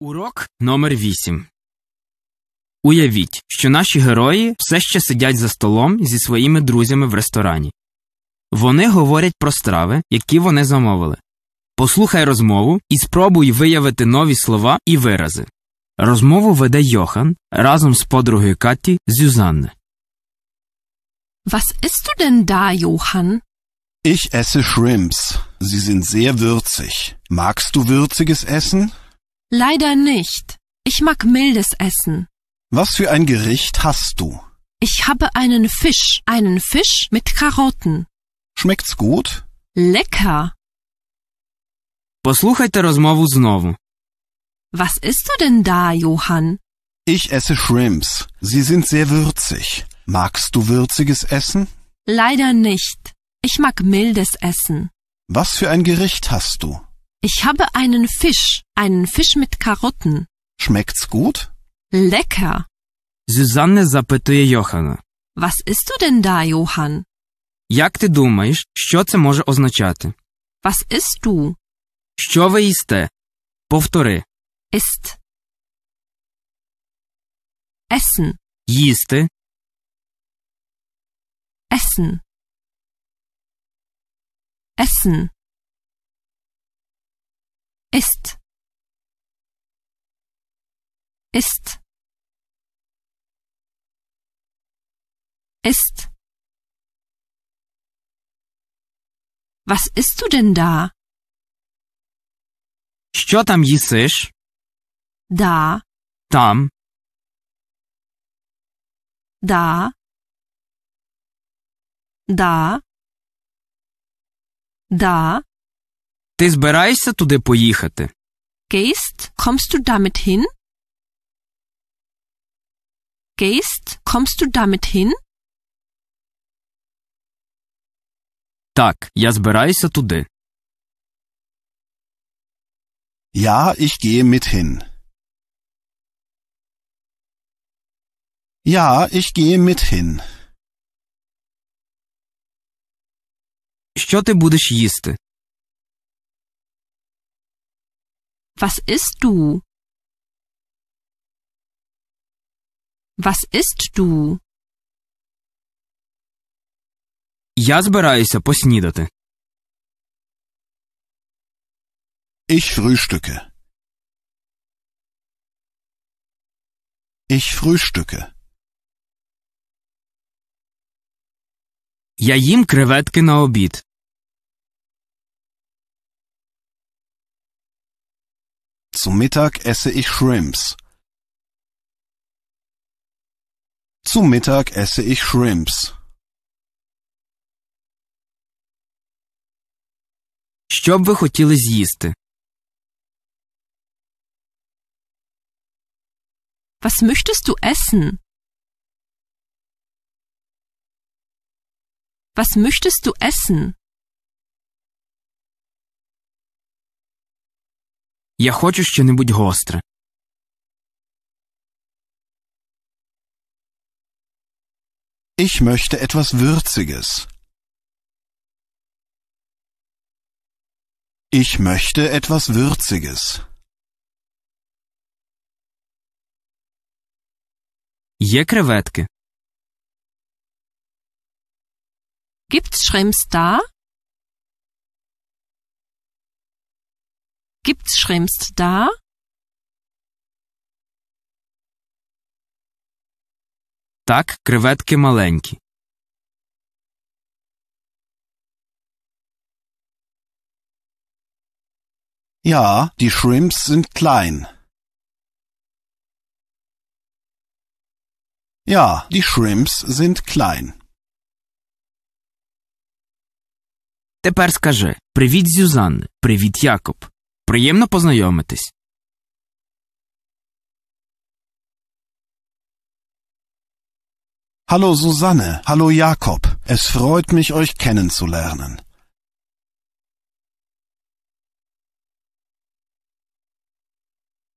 Урок номер 8 Уявіть, що наші герої все ще сидять за столом зі своїми друзями в ресторані. Вони говорять про страви, які вони замовили. Послухай розмову і спробуй виявити нові слова і вирази. Розмову веде Йохан разом з подругою Каті Зюзанне. Was isst du denn da, Johann? Ich esse Shrimps. Sie sind sehr würzig. Magst du würziges Essen? Leider nicht. Ich mag mildes Essen. Was für ein Gericht hast du? Ich habe einen Fisch, einen Fisch mit Karotten. Schmeckt's gut? Lecker. Послухайте розмову знову. Was isst du denn da, Johann? Ich esse Shrimps. Sie sind sehr würzig. Magst du würziges Essen? Leider nicht. Ich mag mildes Essen. Was für ein Gericht hast du? Ich habe einen Fisch, einen Fisch mit Karotten. Schmeckt's gut? Lecker. Susanne запитує Johanna. Was isst du denn da, Johann? Як ти думаєш, що це може означати? Was isst du? Що ви їсте? Повтори. Ist. Essen. Їсти. Essen. Essen ist ist ist Was isst du denn da? Що там їсиш? Да, Там. да, да, да, Ти збираєшся туди поїхати? Gehst? Kommst du damit hin? Gehst? Kommst du damit hin? Так, я збираюся туди. Ja, ich gehe mit hin. Ja, ich gehe mit hin. Що ти будеш їсти? Was isst du? Was isst du? Я збираюся поснідати. Ich frühstücke. Ich frühstücke. Я їм креветки на обід. Zum Mittag esse ich Shrimps. Zum Mittag esse ich Shrimps. Що б ви хотіли з'їсти? Was möchtest du essen? Was möchtest du essen? Я хочу щонебудь гостре. Ich möchte etwas Würziges. Ich möchte etwas Würziges. Є креветки? Gibt's Schrems da? Gibt's Schrems da? Так, креветки маленькі. Ja, die Shrimps sind klein. Ja, die Shrimps sind klein. Тепер скажи: Привіт, Зюзанне, привіт, Якоб. Приємно познайомитись. Hallo Susanne, hallo Jakob. Es freut mich, euch kennenzulernen.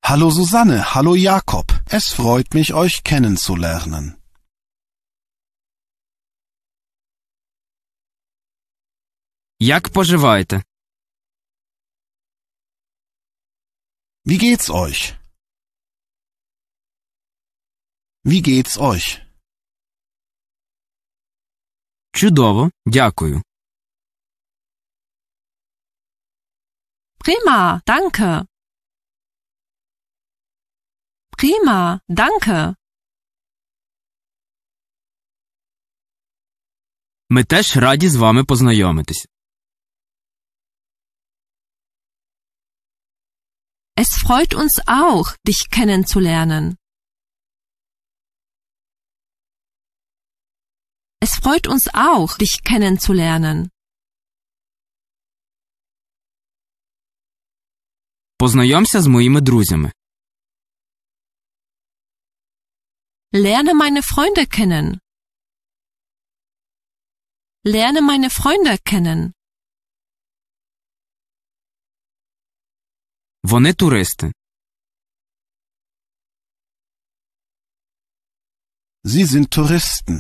Hallo Susanne, hallo Jakob. Es freut mich, euch kennenzulernen. Як поживаєте? Wie geht's euch? Wie geht's euch? Чудово, дякую. Prima, danke. Prima, danke. Ми теж раді з вами познайомитись. Es freut uns auch, dich kennenzulernen. Es freut uns auch, dich kennenzulernen. Познайомся з моїми друзями. Lerne meine Freunde kennen. Lerne meine Freunde kennen. Вони туристи. Sie sind Touristen.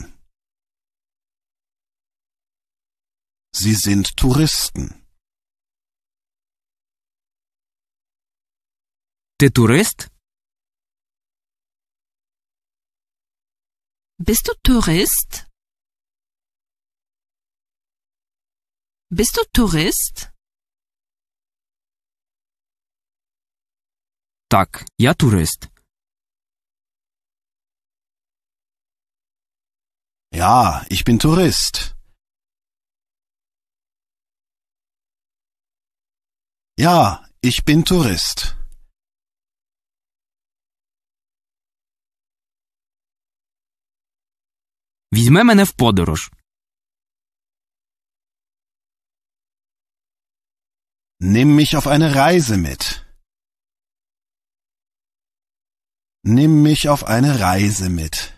Sie sind Touristen. Ти турист? Bist du Tourist? Bist du Tourist? Так, я турист. Ja, ich bin Tourist. Ja, ich bin Tourist. Візьме мене в подорож. Nimm mich auf eine Reise mit. Nimm mich auf eine Reise mit.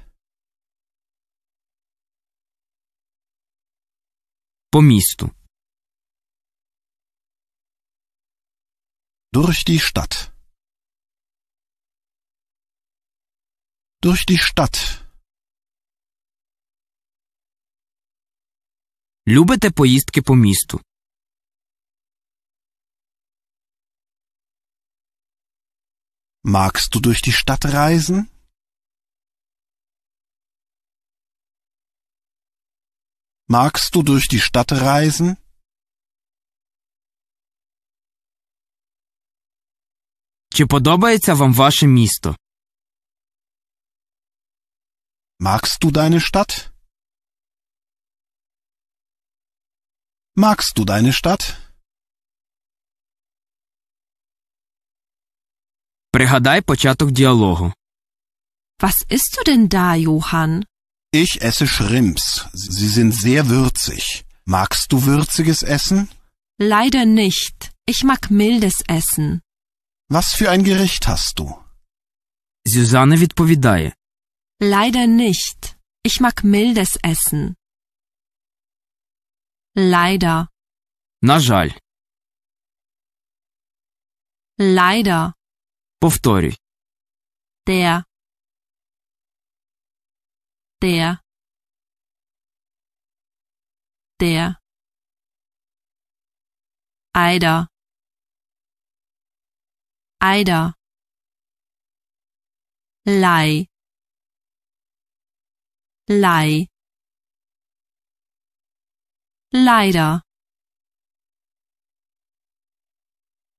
Pomistu. Durch die Stadt. Durch die Stadt. Любите поїздки по місту? Magst du durch die Stadt reisen? Magst du durch die Stadt reisen? Чи подобається вам ваше місто? Magst du deine Stadt? Magst du deine Stadt? Пригадай початок діалогу. Was isst du denn da, Johann? Ich esse Schrimps. Sie sind sehr würzig. Magst du würziges Essen? Leider nicht. Ich mag mildes Essen. Was für ein Gericht hast du? Susanne відповідає. Leider nicht. Ich mag mildes Essen. Leider. На жаль. Leider. Повторюй. Der. Der. Der. Eider. Eider. Lei. Lei. Leider.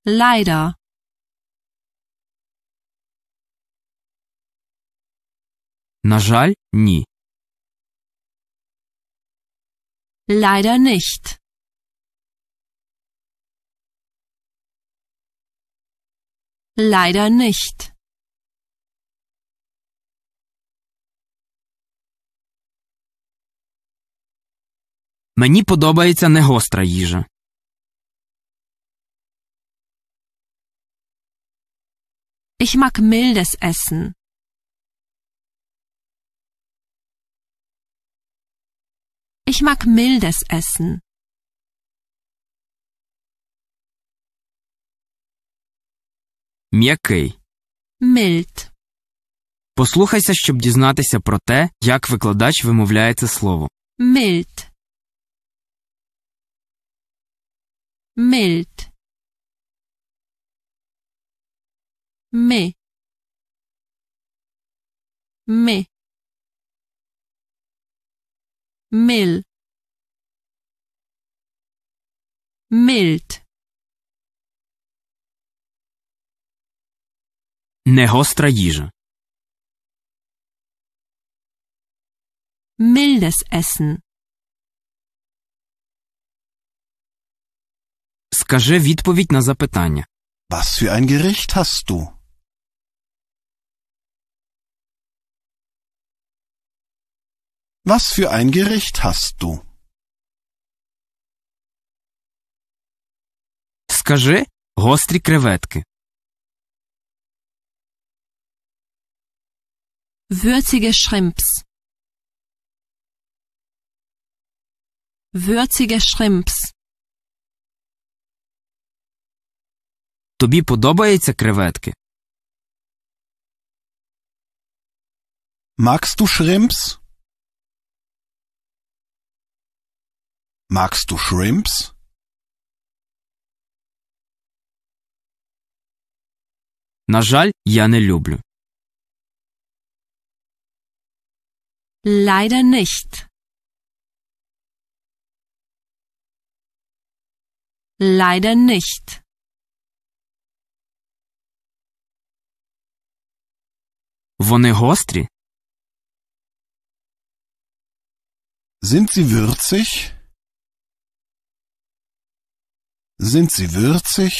Leider. На жаль, ні. Leider nicht. Leider nicht. Мені подобається негостра їжа. Ich mag mildes Essen. Ich mag mildes Essen. М'який. Mild. Послухайся, щоб дізнатися про те, як викладач вимовляє це слово. Mild. Mild. Ми. Me. mild mild Негостра їжа. Mildes Essen. Скажи відповідь на запитання. Was für ein Gericht hast du? Was für ein Gericht hast du? Скажи гострі креветки. Würzige Shrimps. Würzige Shrimps. Тобі подобаються креветки? Magst du Shrimps? Magst du Shrimps? На жаль, я не люблю. Leider nicht. Leider nicht. Вони гострі? Sind sie würzig? Sind sie würzig?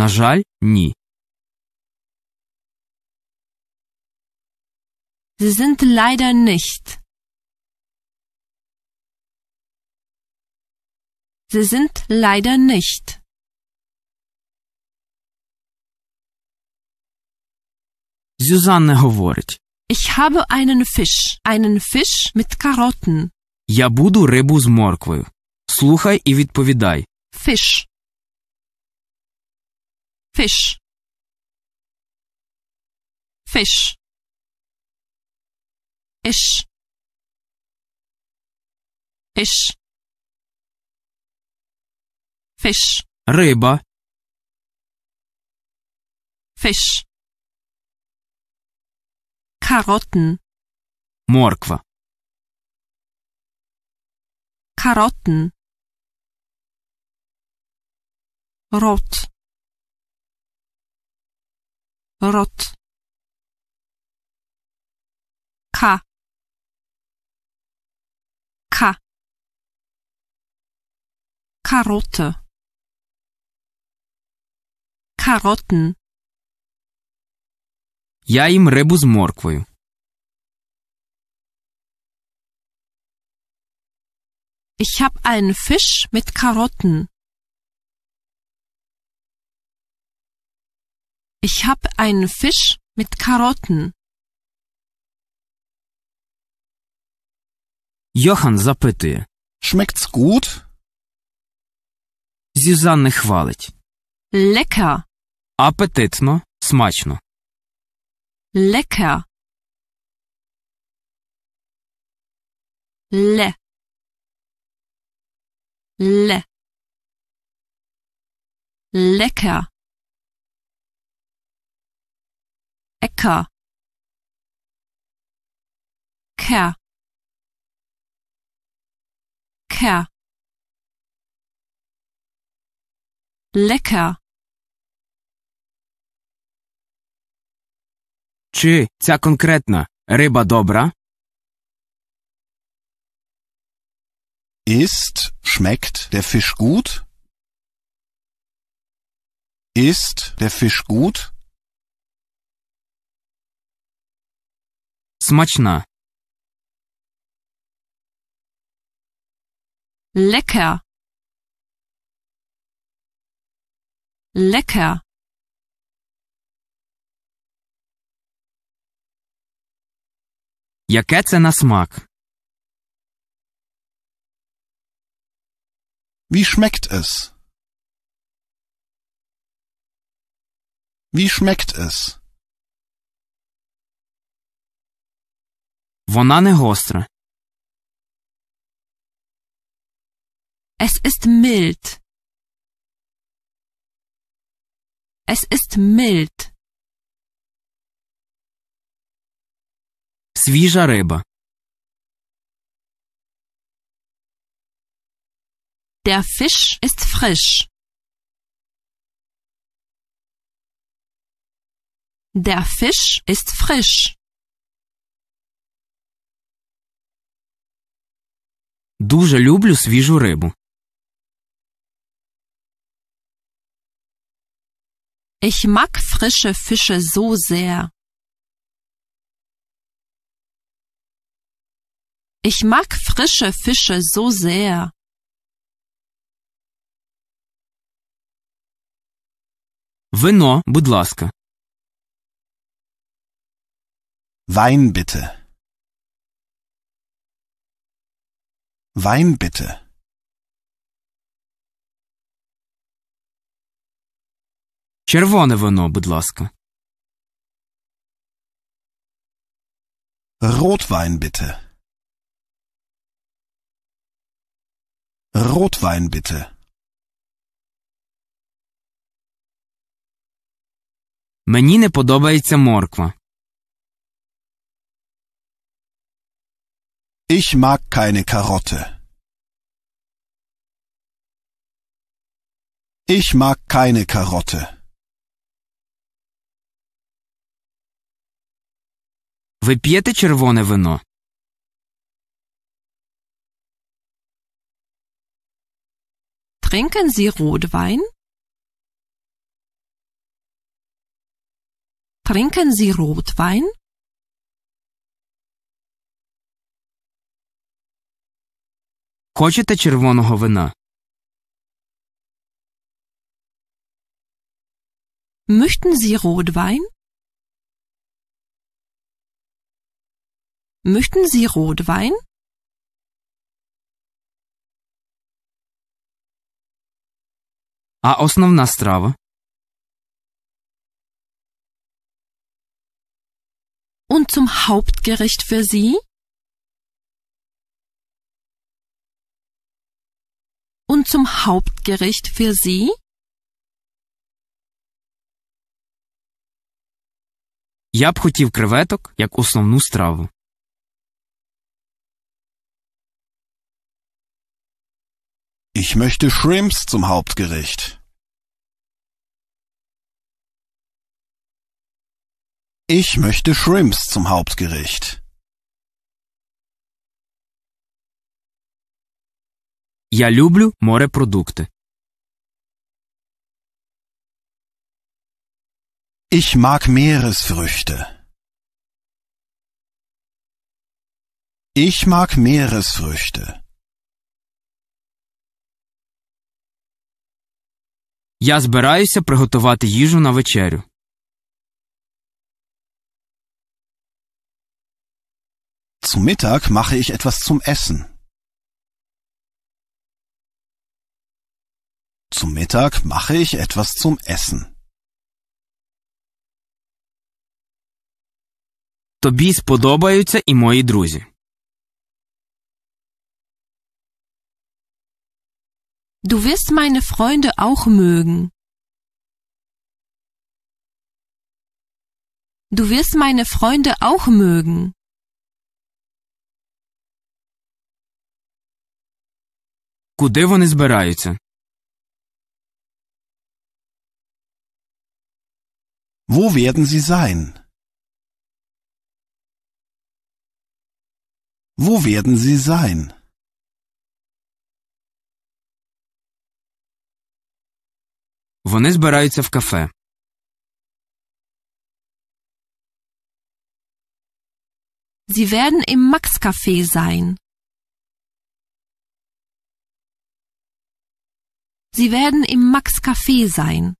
На жаль, ні. Sie sind leider nicht. Sie sind leider nicht. Susanne говорить. Ich habe einen Fisch, einen Fisch mit Karotten. Я буду рибу з морквою. Слухай і відповідай. Fish. Fish. Fish. Ish. Ish. Fish. Риба. Fish. Karotten. Морква. Karotten. Rot. Rot. ka, ka, Karotte. Karotten. Я їм рибу з морквою. Ich hab einen Fisch mit Karotten. Ich habe einen Fisch mit Karotten. Йохан запитує. Schmeckt's gut? Зюзанне хвалить. Lecker. Апетитно, смачно. Lecker. Le. le lecker ecker ker ker lecker Чи ця конкретна риба добра? Ist, schmeckt der Fisch gut? Ist der Fisch gut? Смачна. Lecker. Lecker. Яке це на смак? Wie schmeckt es? Wie schmeckt es? Вона не гостра. Es ist mild. Es ist mild. Свіжа риба. Der Fisch ist frisch. Der Fisch ist frisch. Дуже люблю свіжу рибу. Ich mag frische Fische so sehr. Ich mag frische Fische so sehr. Вино, будь ласка. Wein bitte. Wein bitte. Червоне вино, будь ласка. Rotwein bitte. Rotwein bitte. Мені не подобається морква. Ich mag keine Karotte. Ich mag keine Karotte. Ви п'єте червоне вино? Trinken Sie Rotwein? Trinken Sie Rotwein? Хочете червоного вина? Möchten Sie Rotwein? Möchten Sie Rotwein? А основна страва? und zum Hauptgericht für sie und zum Hauptgericht für sie Я б хотів креветок як основну страву. Ich möchte Shrimps zum Hauptgericht. Ich möchte Shrimps zum Hauptgericht. Я люблю морепродукты. Ich mag Meeresfrüchte. Ich mag Meeresfrüchte. Я збираюся приготувати їжу на вечерю. Zum Mittag mache ich etwas zum Essen. Zu Mittag mache ich etwas zum Essen. Тобі сподобаються і мої друзі. Du wirst meine Freunde auch mögen. Du wirst meine Freunde auch mögen. Куди вони збираються? Wo werden sie sein? Wo werden sie sein? Вони збираються в кафе. Sie werden im Max Café sein. Sie werden im Max Café sein.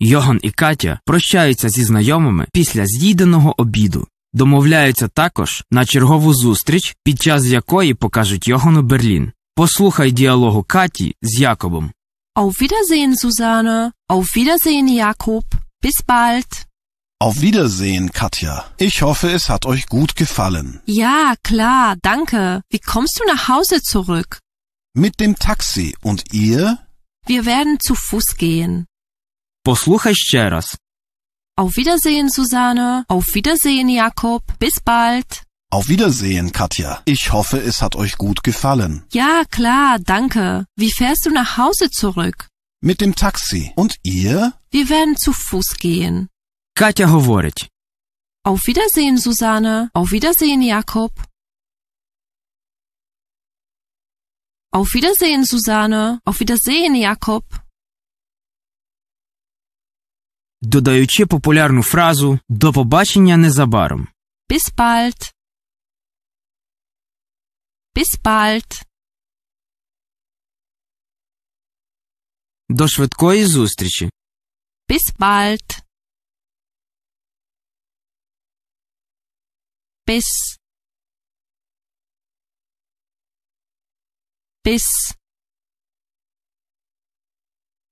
Йоган і Катя прощаються зі знайомими після з'їденого обіду. Домовляються також на чергову зустріч, під час якої покажуть Йогану Берлін. Послухай діалогу Каті з Якобом. Auf Wiedersehen, Susanne. Auf Wiedersehen, Jakob. Bis bald. Auf Wiedersehen, Katja. Ich hoffe, es hat euch gut gefallen. Ja, klar, danke. Wie kommst du nach Hause zurück? Mit dem Taxi. Und ihr? Wir werden zu Fuß gehen. Posłuchaj ще раз. Auf Wiedersehen, Susanne. Auf Wiedersehen, Jakob. Bis bald. Auf Wiedersehen, Katja. Ich hoffe, es hat euch gut gefallen. Ja, klar, danke. Wie fährst du nach Hause zurück? Mit dem Taxi. Und ihr? Wir werden zu Fuß gehen. Катя говорить Auf Wiedersehen, Susanne. Auf Wiedersehen, Jakob. Auf Wiedersehen, Susanne. Auf Wiedersehen, Jakob. додаючи популярну фразу До побачення незабаром. Bis bald. Bis bald. До швидкої зустрічі. Bis bald. bis bis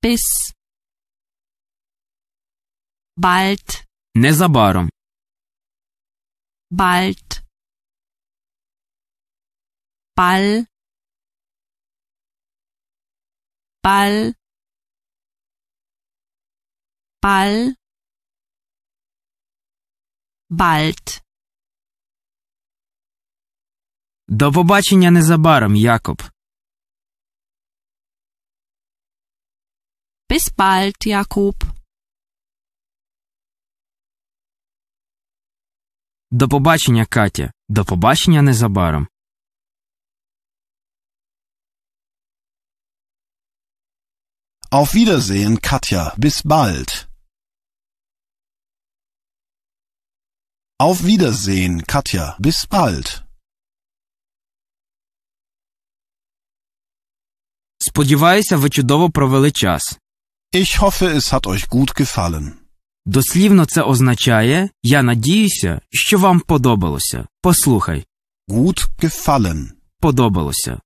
bis bald незабаром bald ball ball ball bald До побачення незабаром, Jakub. Bis bald, Jakub. До побачення, Катя. До побачення незабаром. Auf Wiedersehen, Katja. Bis bald. Auf Wiedersehen, Katja. Bis bald. Сподіваюся, ви чудово провели час. Ich hoffe, es hat euch gut gefallen. Дослівно це означає я надіюся, що вам подобалося. Послухай. Gut gefallen. Подобалося.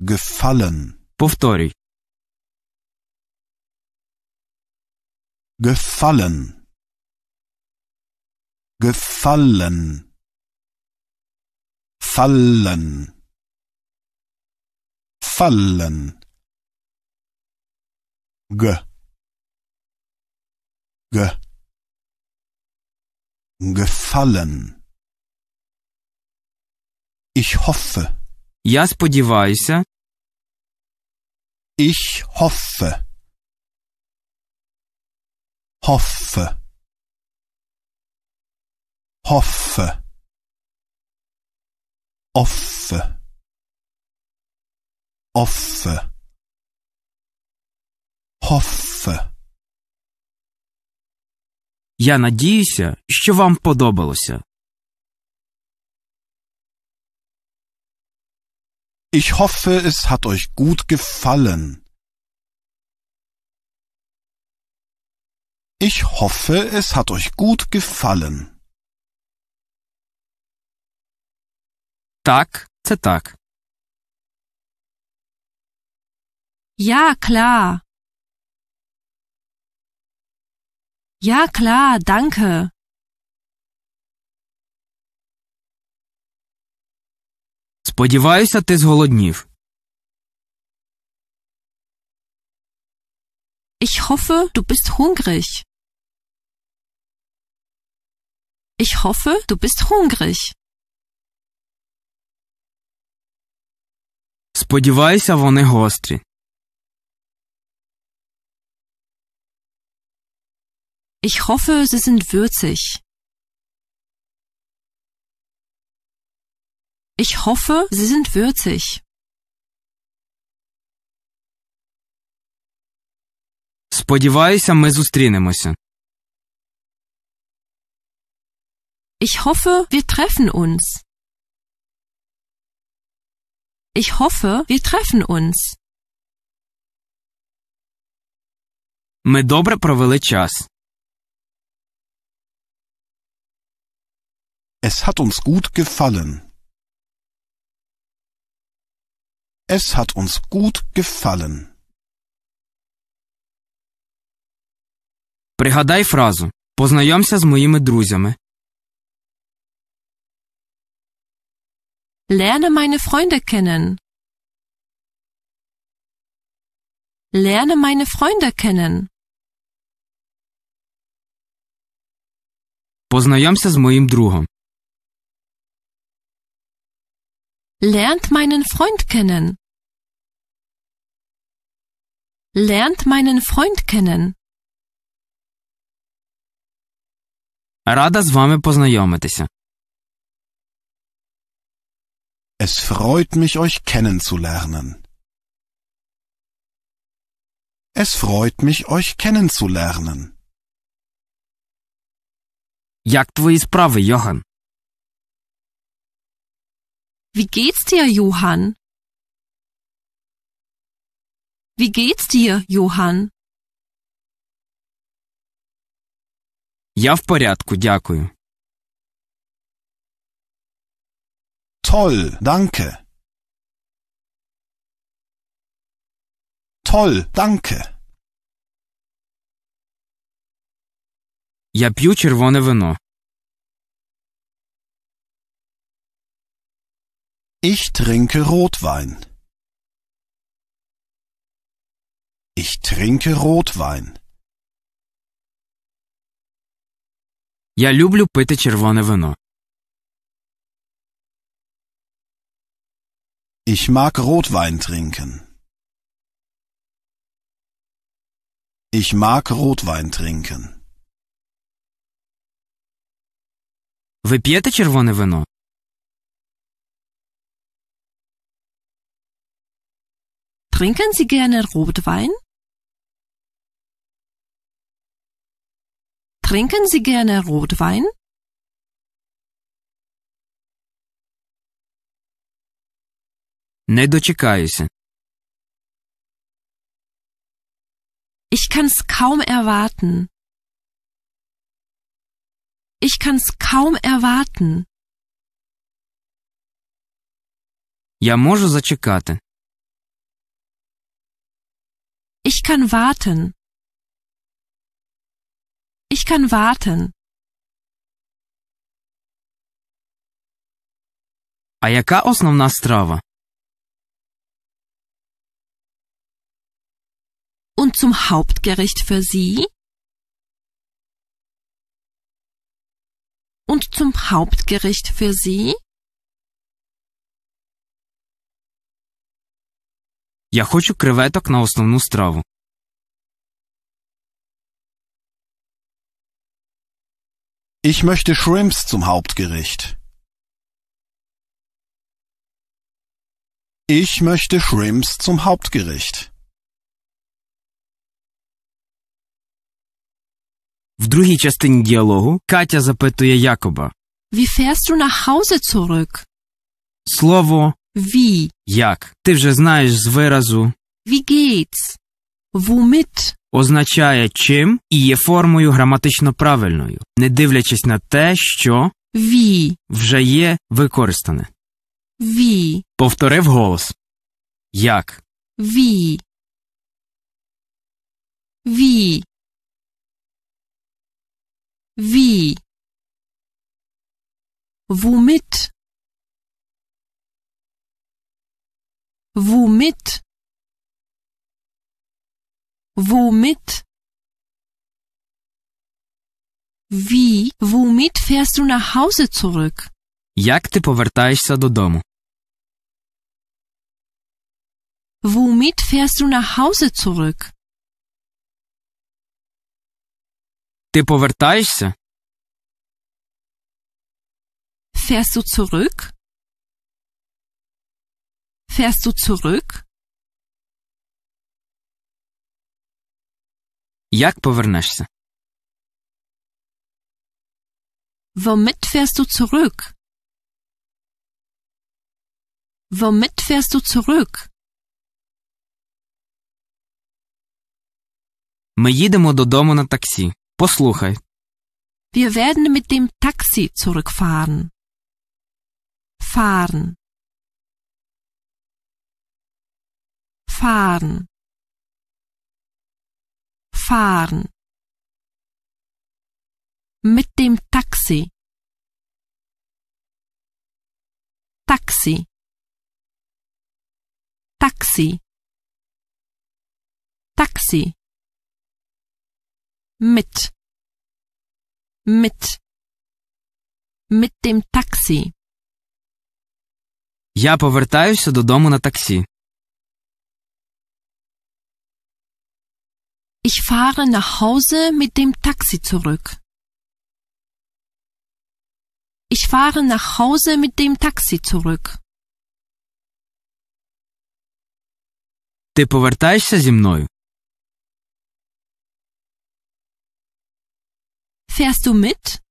Gefallen. Повторюй. Gefallen. Gefallen. Fallen. fallen. G. G. Gefallen. Ich hoffe. Я сподіваюся. Ich hoffe. Hoffe. Hoffe. Hoffe hoffe hoffe Я надіюся, що вам подобалося. Ich hoffe, es hat euch gut gefallen. Ich hoffe, es hat euch gut gefallen. Так, це так. Ja, klar. Ja, klar, danke. Сподіваюся, ти зголоднів. Ich hoffe, du bist hungrig. Ich hoffe, du bist hungrig. Сподіваюся, вони гострі. Ich hoffe, sie sind würzig. Ich hoffe, sie sind würzig. Сподіваюся, ми зустрінемося. Ich hoffe, wir treffen uns. Ich hoffe, wir treffen uns. Ми добре провели час. Es hat uns gut gefallen. Es hat uns gut gefallen. Пригадай фразу Познайомся з моїми друзями. Lerne meine Freunde kennen. Lerne meine Freunde kennen. Познайомся з моїм другом. Lernt meinen Freund kennen. Lernt meinen Freund kennen. Рада з вами познайомитися. Es freut mich, euch kennenzulernen. Es freut mich, euch kennenzulernen. Як твої справи, Йохан? Wie geht's dir, Johann? Wie geht's dir, Johann? Я в порядку, дякую. Toll, danke. Toll, danke. Я п'ю червоне вино. Ich trinke Rotwein. Ich trinke Rotwein. Я люблю пити червоне вино. Ich mag Rotwein trinken. Ich mag Rotwein trinken. Ви п'єте червоне вино? Trinken Sie gerne Rotwein? Trinken Sie gerne Rotwein? Не ne дочекаюся. Ich kann's kaum erwarten. Ich kann's kaum erwarten. Я можу зачекати. Ich kann warten. Ich kann warten. А яка основна страва? Und zum Hauptgericht für Sie? Und zum Hauptgericht für Sie? Я хочу креветок на основну страву. Ich möchte Shrimps zum Hauptgericht. Ich möchte Shrimps zum Hauptgericht. В другій частині діалогу Катя запитує Якоба. Wie fährst du nach Hause zurück? Слово ВІ. Як? Ти вже знаєш з виразу Wie geht's? Womit? означає чим і є формою граматично правильною, не дивлячись на те, що ВІ вже є використане. ВІ. Повторив голос. Як? ВІ. Wie? ВІ. Вумит. Womit? Womit? Wie, womit fährst du nach Hause zurück? Як ти do додому? Womit fährst du nach Hause zurück? Ти повертаєшся? Fährst du zurück? Fährst du zurück? Як повернешся? Womit fährst du zurück? Womit fährst du zurück? Ми їдемо додому на таксі. Послухай. Wir werden mit dem Taxi zurückfahren. Fahren. fahren fahren mit dem Taxi Taxi Taxi Taxi mit mit mit dem Taxi Я повертаюся додому на таксі. Ich fahre nach Hause mit dem Taxi zurück. Ich fahre nach Hause mit dem Taxi zurück. Ти повертаєшся зі мною? Fährst du mit?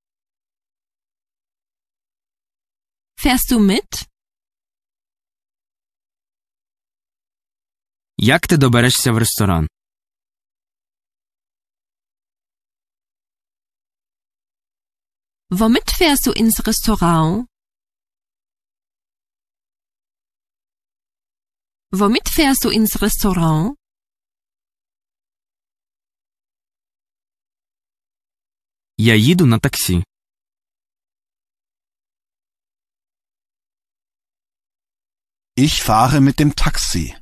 Fährst du mit? Як ти доберешся в ресторан? Womit fährst du ins Restaurant? Womit fährst du ins Restaurant? Я їду на таксі. Ich fahre mit dem Taxi.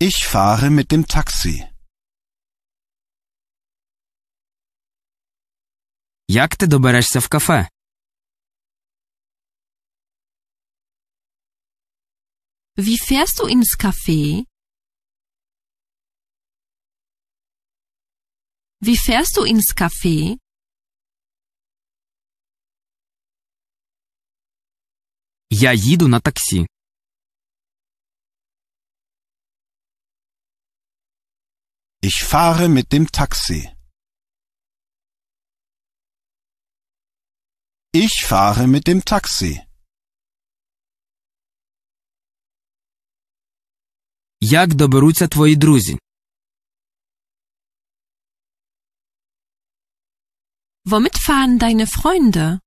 Ich fahre mit dem Taxi. Як ти доберешся в кафе? Wie fährst du ins Café? Wie fährst du ins Café? Я їду на таксі. Ich fahre mit dem Taxi. Ich fahre mit dem Taxi. Як доберуться твої друзі? Womit fahren deine Freunde?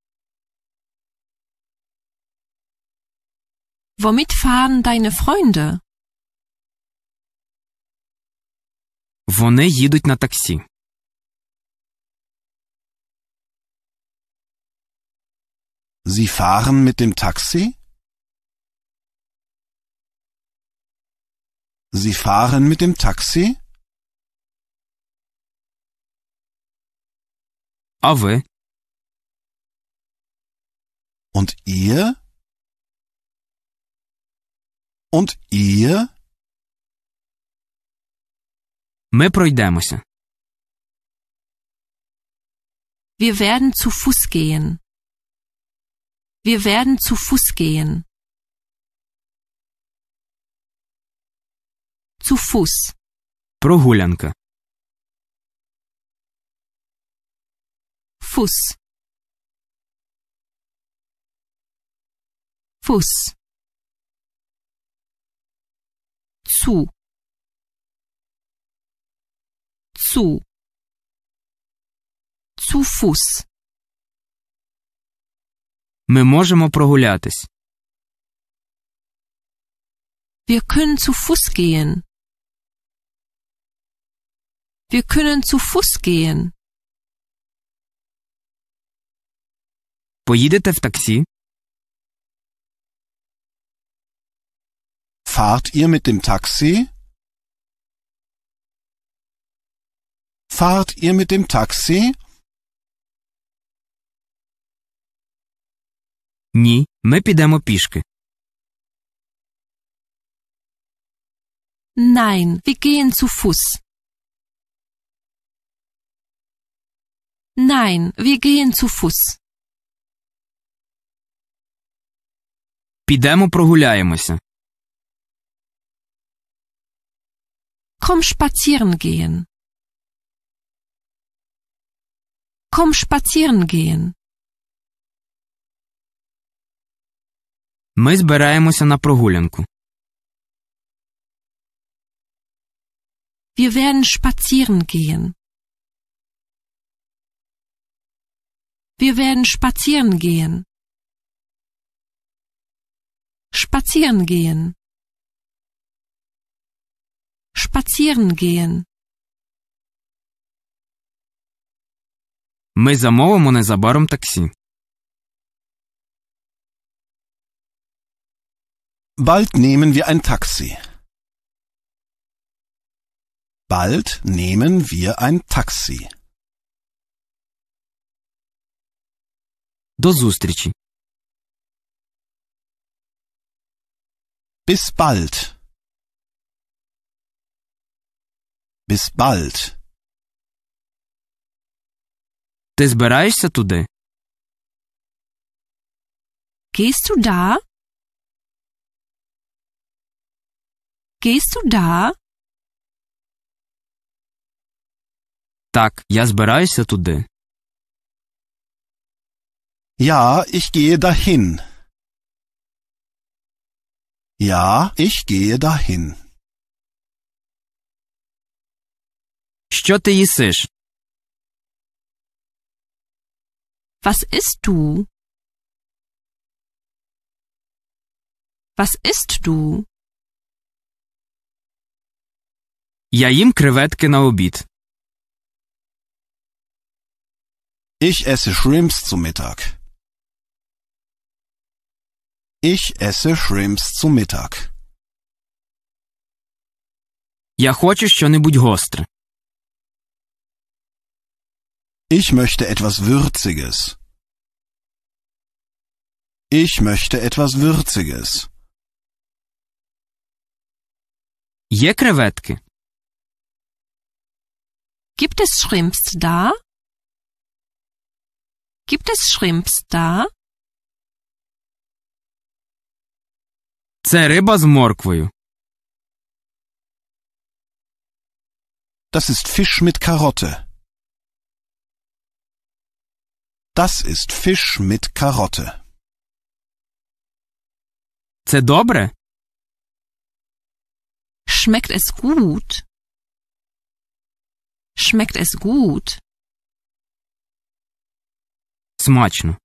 Womit fahren deine Freunde? Вони їдуть на таксі. Sie fahren mit dem Taxi? Sie fahren mit dem Taxi? А вы? Und ihr? Und ihr? Ми пройдемося. Wir werden zu Fuß gehen. Wir werden zu Fuß gehen. Zu Fuß. Прогулянка. Fuß. Fuß. Zu. Zu. Zu Fuß. Ми можемо прогулятись. Wir können zu Fuß gehen. Wir können zu Fuß gehen. Поїдете в таксі? Fahrt ihr mit dem Taxi? Fahrt ihr mit dem Taxi? Ні, ми підемо пішки. Nein, wir gehen zu Fuß. Nein, wir gehen zu Fuß. Підемо прогуляємося. Komm spazieren gehen. Komm spazieren gehen. Ми збираємося на прогулянку. Wir werden spazieren gehen. Wir werden spazieren gehen. Spazieren gehen. Spazieren gehen. Ми замовимо незабаром таксі. Bald nehmen wir ein Taxi. Bald nehmen wir ein Taxi. До зустрічі. Bis bald. Bis bald. Ти збираєшся туди? Gehst du da? Gehst du da? Так, я збираюся туди. Ja, ich gehe dahin. Ja, ich gehe dahin. Що ти їсиш? Was isst du? Was isst du? Я їм креветки на обід. Ich esse Shrimps zu Mittag. Ich esse Shrimps zu Mittag. Я хочу щонебудь гостре. Ich möchte etwas Würziges. Ich möchte etwas Würziges. Є креветки? Gibt es Shrimps da? Gibt es Shrimps da? Це риба з морквою. Das ist Fisch mit Karotte. Das ist Fisch mit Karotte. Це добре? Schmeckt es gut? Schmeckt es gut? Смачно.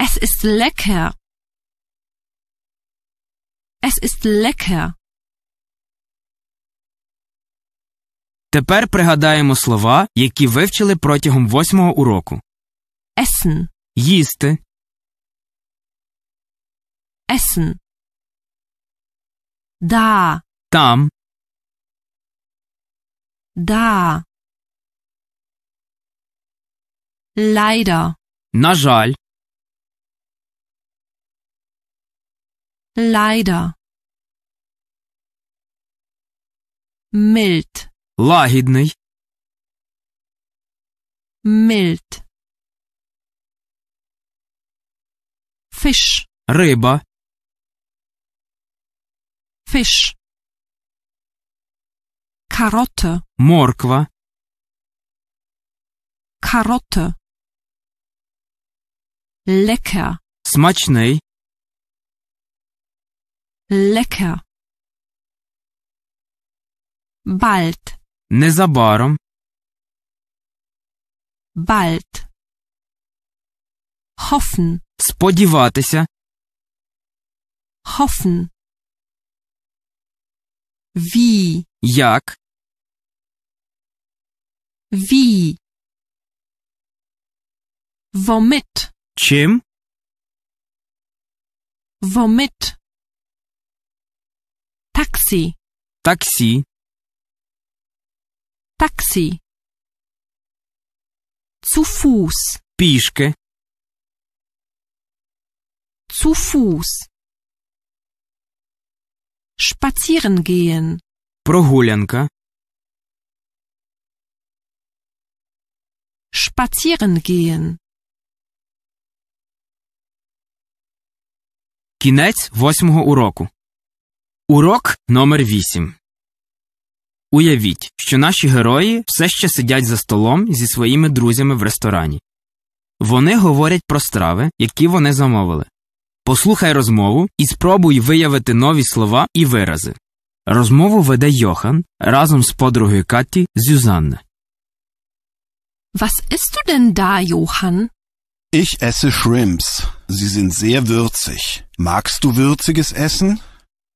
Es ist lecker. Es ist lecker. Тепер пригадаємо слова, які вивчили протягом восьмого уроку. Essen. Їсти. Essen. Да. Там. Да. Leider. На жаль. Leider. Mild. Лагідний. Mild. Fisch. Риба. Fisch. Karotte. Морква. Karotte. Lecker. Смачний. Lecker. Bald. Незабаром. Bald. Hoffen. Сподіватися. Hoffen. Wie. Як. Wie? Womit? Чем? Womit? Taxi. Taxi. Taxi. Zu Fuß. Пішки. Zu Fuß. Spazieren gehen. Прогулянка. spazieren gehen. Кінець восьмого уроку. Урок номер 8 Уявіть, що наші герої все ще сидять за столом зі своїми друзями в ресторані. Вони говорять про страви, які вони замовили. Послухай розмову і спробуй виявити нові слова і вирази. Розмову веде Йохан разом з подругою Катті Зюзанна. Was isst du denn da, Johann? Ich esse Shrimps. Sie sind sehr würzig. Magst du würziges Essen?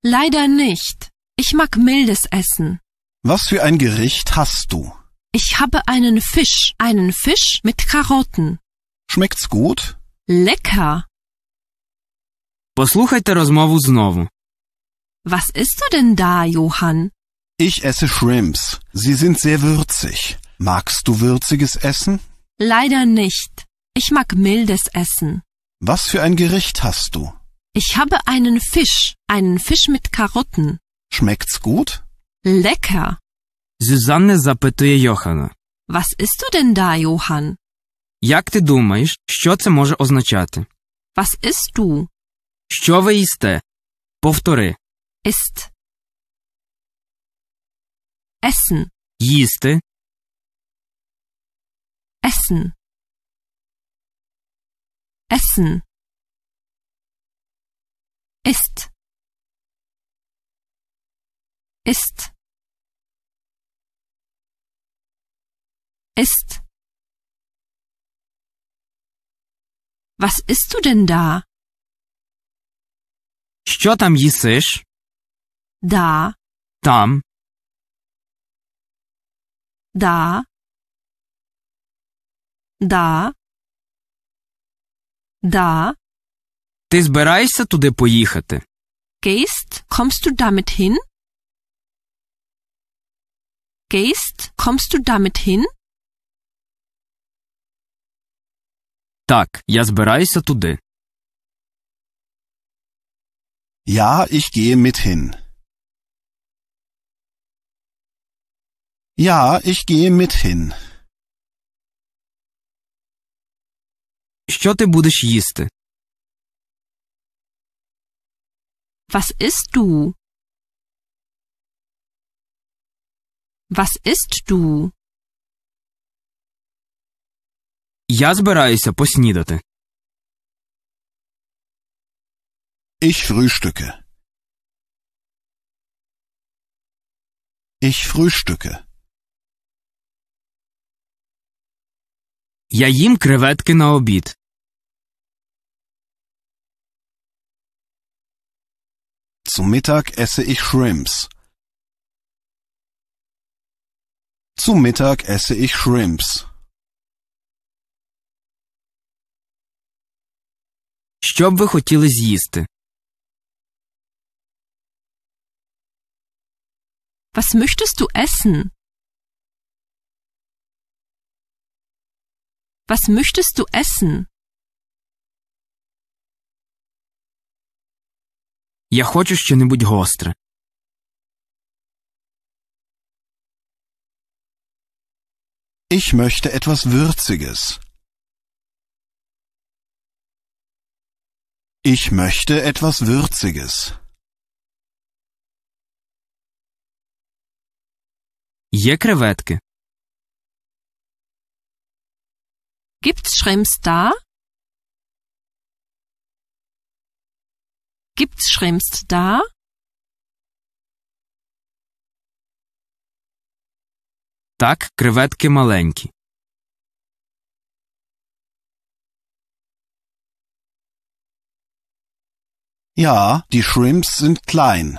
Leider nicht. Ich mag mildes Essen. Was für ein Gericht hast du? Ich habe einen Fisch, einen Fisch mit Karotten. Schmeckt's gut? Lecker. Послухайте розмову знову. Was isst du denn da, Johann? Ich esse Shrimps. Sie sind sehr würzig. Magst du würziges Essen? Leider nicht. Ich mag mildes Essen. Was für ein Gericht hast du? Ich habe einen Fisch, einen Fisch mit Karotten. Schmeckt's gut? Lecker. Susanne запитує Johanna. Was isst du denn da, Johann? Як ти думаєш, що це може означати? Was isst du? Що ви їсте? Повтори. Ist. Essen. Їсти. Essen. Essen. Ist. Ist. Ist. Was isst du denn da? Що там їсиш? Da. Там. Da. Да. Да. Ти збираєшся туди поїхати? Gehst? Kommst du damit hin? Gehst? Kommst du damit hin? Так, я збираюся туди. Ja, ich gehe mit hin. Ja, ich gehe mit hin. Що ти будеш їсти? Was isst du? Was isst du? Я збираюся поснідати. Ich frühstücke. Ich frühstücke. Я їм креветки на обід. Zum Mittag esse ich Shrimps. Zum Mittag esse ich Shrimps. Що б ви хотіли з'їсти? Was möchtest du essen? Was möchtest du essen? Я хочу щонебудь гостре. Ich möchte etwas Würziges. Ich möchte etwas Würziges. Є креветки? Gibt's Schrems da? Gibt's Schrems da? Так, креветки маленькі. Ja, die Shrimps sind klein.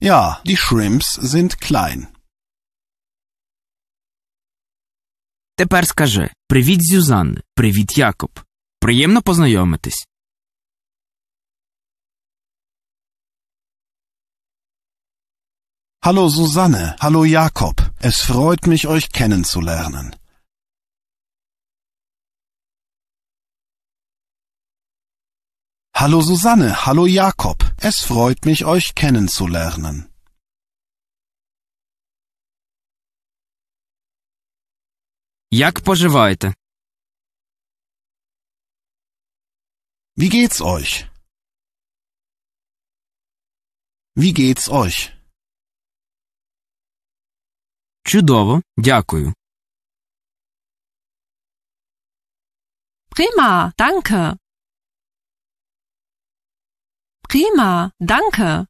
Ja, die Shrimps sind klein. Тепер скажи привіт, Зюзанне, привіт, Якоб. Приємно познайомитись. Hallo Susanne, hallo Jakob. Es freut mich, euch kennenzulernen. Hallo Susanne, hallo Jakob. Es freut mich, euch kennenzulernen. Як поживаєте? Wie geht's euch? Wie geht's euch? Чудово, дякую. Prima, danke. Prima, danke.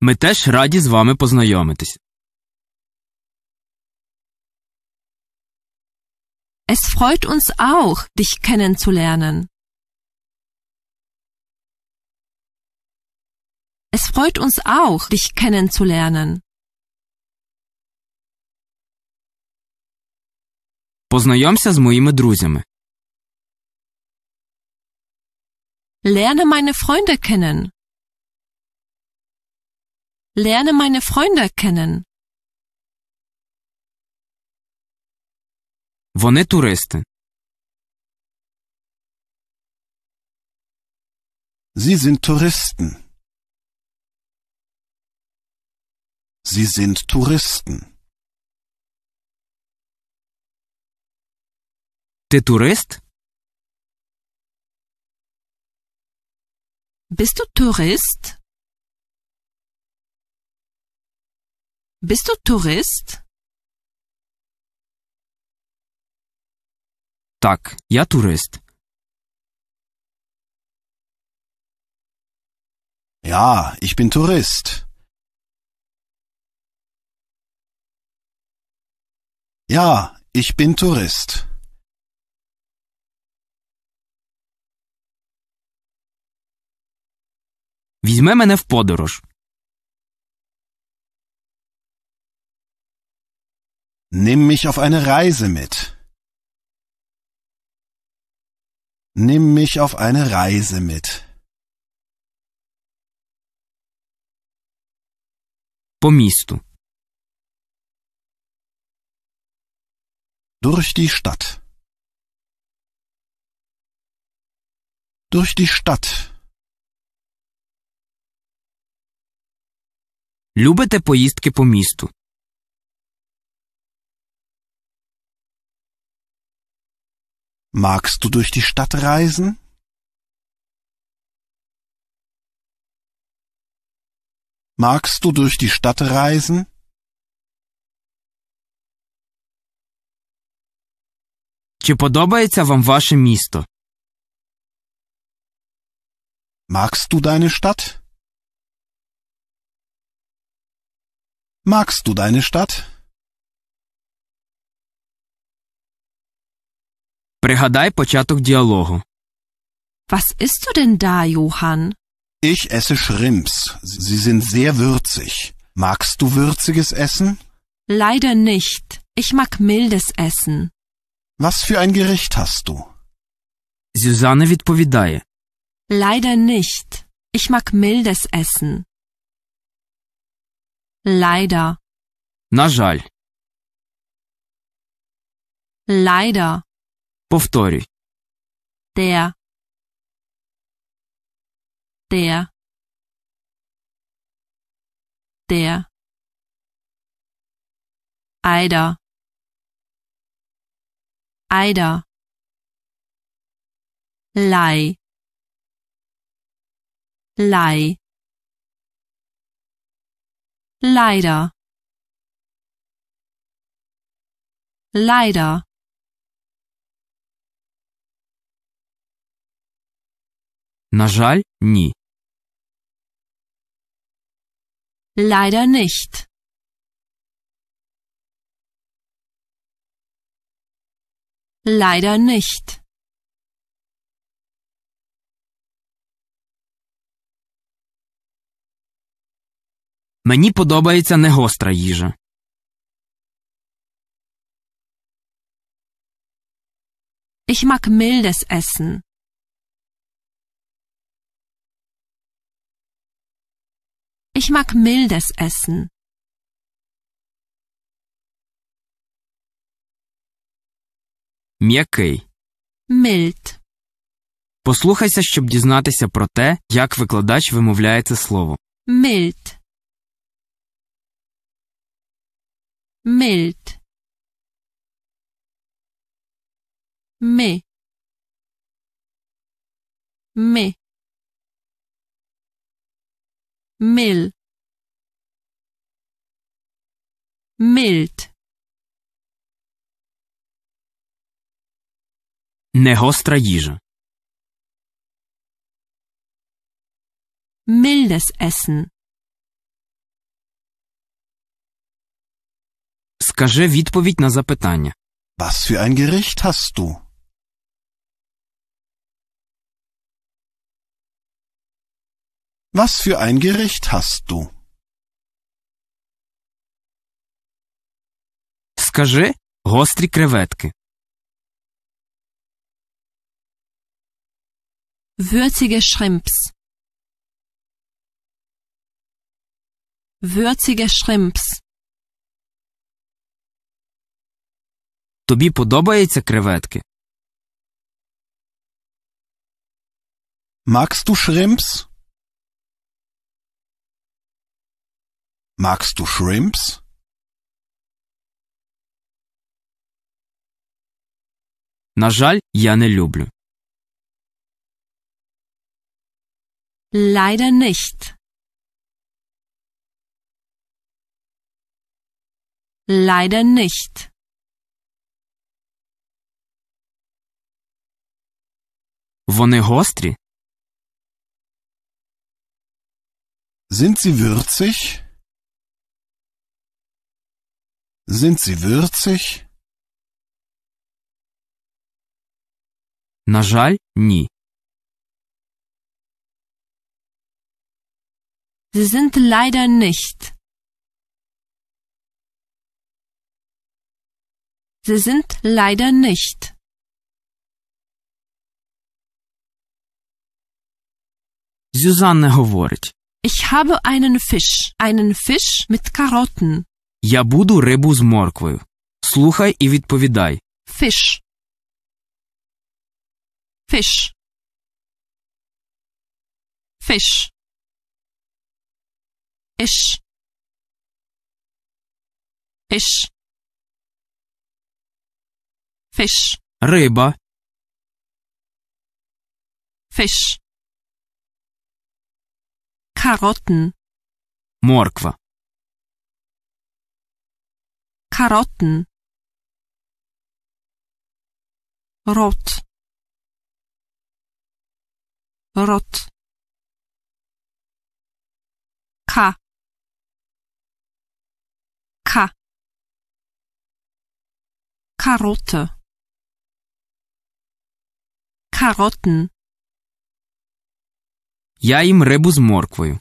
Ми теж раді з вами познайомитись. Es freut uns auch, dich kennenzulernen. Es freut uns auch, dich kennenzulernen. Познайомся з моїми друзями. Lerne meine Freunde kennen. Lerne meine Freunde kennen. Вони туристи. Sie sind Touristen. Sie sind Touristen. Ти турист? Bist du Tourist? Bist du Tourist? Tak, ja Tourist. Ja, ich bin Tourist. Ja, ich bin Tourist. Візьме мене в подорож. Nimm mich auf eine Reise mit. Nimm mich auf eine Reise mit. Pomisto. Durch die Stadt. Durch die Stadt. Любите поїздки по місту? Magst du durch die Stadt reisen? Magst du durch die Stadt reisen? Чи подобається вам ваше місто? Magst du deine Stadt? Magst du deine Stadt? Пригадай початок діалогу. Was isst du denn da, Johann? Ich esse Schrimps. Sie sind sehr würzig. Magst du würziges Essen? Leider nicht. Ich mag mildes Essen. Was für ein Gericht hast du? Susanne відповідає. Leider nicht. Ich mag mildes Essen. Leider. На жаль. Leider. Повторюй. Der. Der. Der. Eider. Eider. Lei. Lei. Leider. Leider. На жаль, ні. Leider nicht. Leider nicht. Мені подобається негостра їжа. Ich mag mildes Essen. Ich mag mildes Essen. М'який. Mild. Послухайся, щоб дізнатися про те, як викладач вимовляє це слово. Mild. Mild. Ми. Ми. mild mild Негостра їжа. Mildes Essen. Скажи відповідь на запитання. Was für ein Gericht hast du? Was für ein Gericht hast du? Скажи гострі креветки. Würzige Shrimps. Würzige Shrimps. Тобі подобаються креветки? Magst du Shrimps? Magst du Shrimps? На жаль, я не люблю. Leider nicht. Leider nicht. Вони гострі? Sind sie würzig? Sind sie würzig? На жаль, ні. Sie sind leider nicht. Sie sind leider nicht. Susanne говорить. Ich habe einen Fisch, einen Fisch mit Karotten. Я буду рибу з морквою. Слухай і відповідай. Fish. Fish. Fish. Ish. Ish. Fish. Риба. Fish. Karotten. Морква. Karotten. Rot. Rot. ka, ka, Karotte. Karotten. Ja im rebus з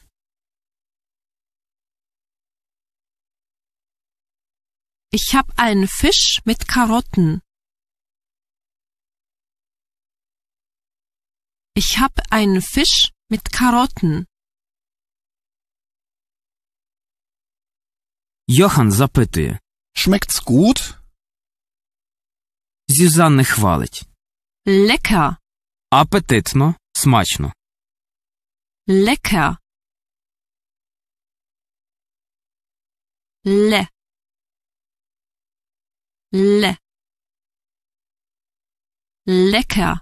Ich habe einen Fisch mit Karotten. Ich habe einen Fisch mit Karotten. Johann запитує. Schmeckt's gut? Зюзанна хвалить. Lecker. Апетитно, смачно. Lecker. Lecker. le lecker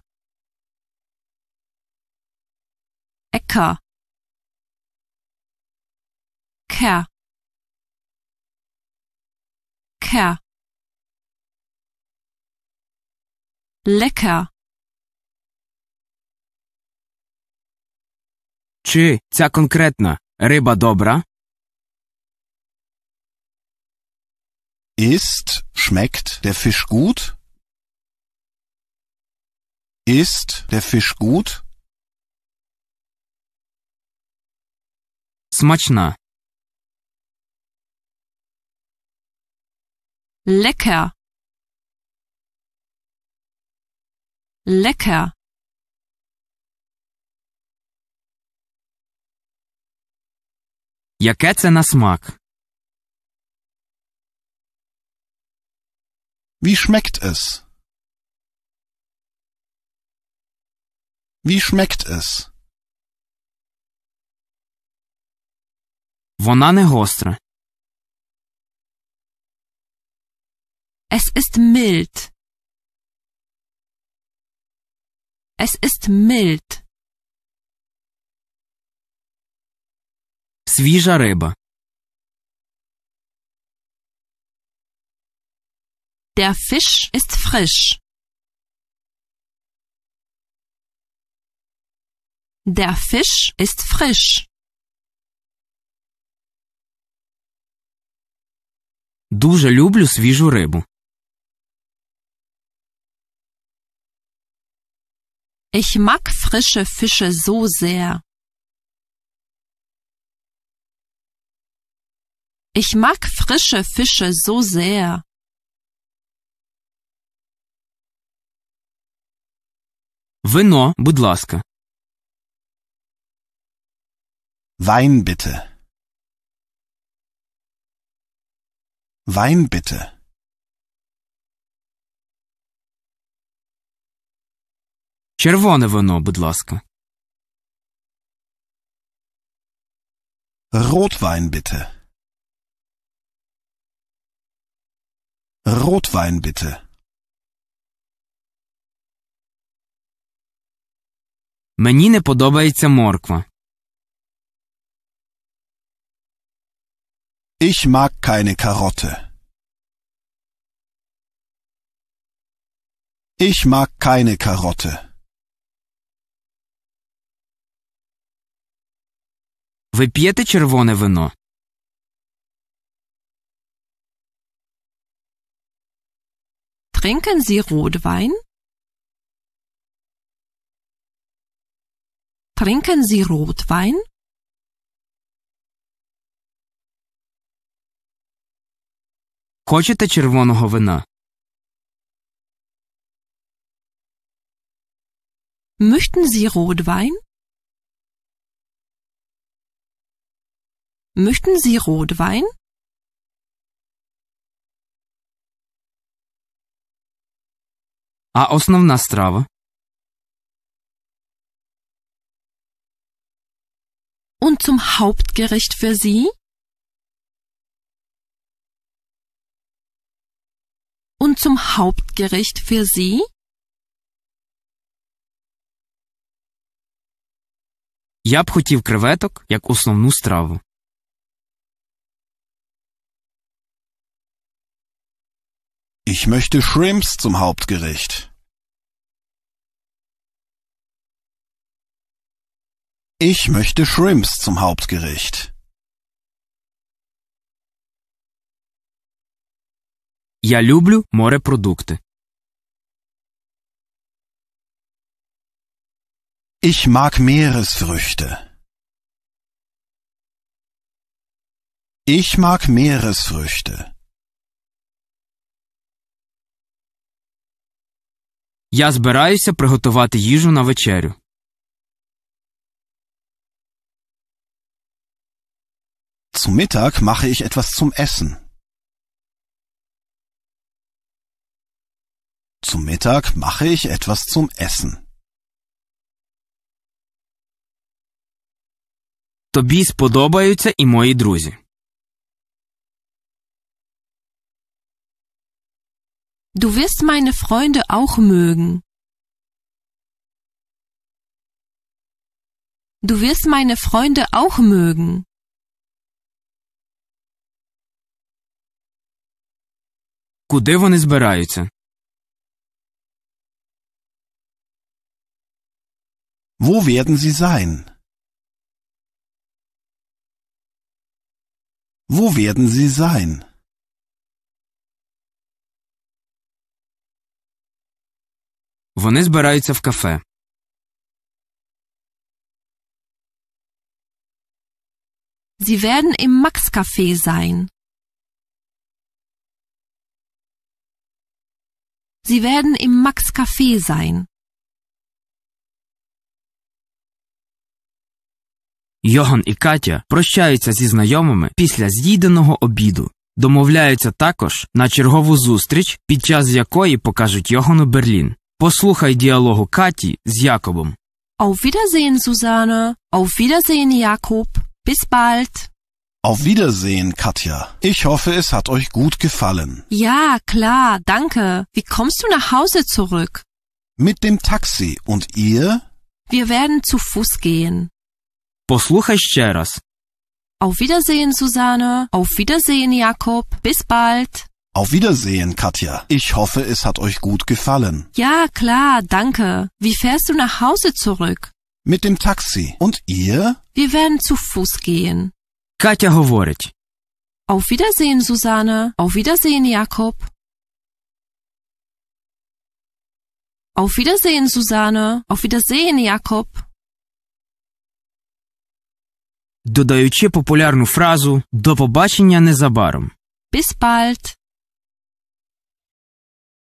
ecker ker ker lecker Чи ця конкретна риба добра? Ist, schmeckt der Fisch gut? Ist der Fisch gut? Смачна. Lecker. Lecker. Яке це на смак? Wie schmeckt es? Wie schmeckt es? Вона не гостра. Es ist mild. Es ist mild. Свіжа риба. Der Fisch ist frisch. Der Fisch ist frisch. Дуже люблю свіжу рибу. Ich mag frische Fische so sehr. Ich mag frische Fische so sehr. Вино, будь ласка. Wein bitte. Wein bitte. Червоне вино, будь ласка. Rotwein bitte. Rotwein bitte. Мені не подобається морква. Ich mag keine Karotte. Ich mag keine Karotte. Ви п'єте червоне вино? Trinken Sie Rotwein? Trinken Sie Rotwein? Хочете червоного вина? Möchten Sie Rotwein? Möchten Sie Rotwein? А основна страва? und zum Hauptgericht für sie und zum Hauptgericht für sie Я б хотів креветок як основну страву. Ich möchte Shrimps zum Hauptgericht. Ich möchte Shrimps zum Hauptgericht. Я люблю морепродукты. Ich mag Meeresfrüchte. Ich mag Meeresfrüchte. Я збираюся приготувати їжу на вечерю. Zu Mittag mache ich etwas zum Essen. Zu Mittag mache ich etwas zum Essen. Тобі сподобаються і мої друзі. Du wirst meine Freunde auch mögen. Du wirst meine Freunde auch mögen. Куди вони збираються? Wo werden sie sein? Wo werden sie sein? Вони збираються в кафе. Sie werden im Max Café sein. Sie werden im Max Café sein. Йоган і Катя прощаються зі знайомими після з'їденого обіду. Домовляються також на чергову зустріч, під час якої покажуть Йогану Берлін. Послухай діалогу Каті з Якобом. Auf Wiedersehen, Susanne. Auf Wiedersehen, Jakob. Bis bald. Auf Wiedersehen, Katja. Ich hoffe, es hat euch gut gefallen. Ja, klar, danke. Wie kommst du nach Hause zurück? Mit dem Taxi. Und ihr? Wir werden zu Fuß gehen. Auf Wiedersehen, Susanne. Auf Wiedersehen, Jakob. Bis bald. Auf Wiedersehen, Katja. Ich hoffe, es hat euch gut gefallen. Ja, klar, danke. Wie fährst du nach Hause zurück? Mit dem Taxi. Und ihr? Wir werden zu Fuß gehen. Катя говорить Auf Wiedersehen, Susanne. Auf Wiedersehen, Jakob. Auf Wiedersehen, Susanne. Auf Wiedersehen, Jakob. додаючи популярну фразу До побачення незабаром. Bis bald.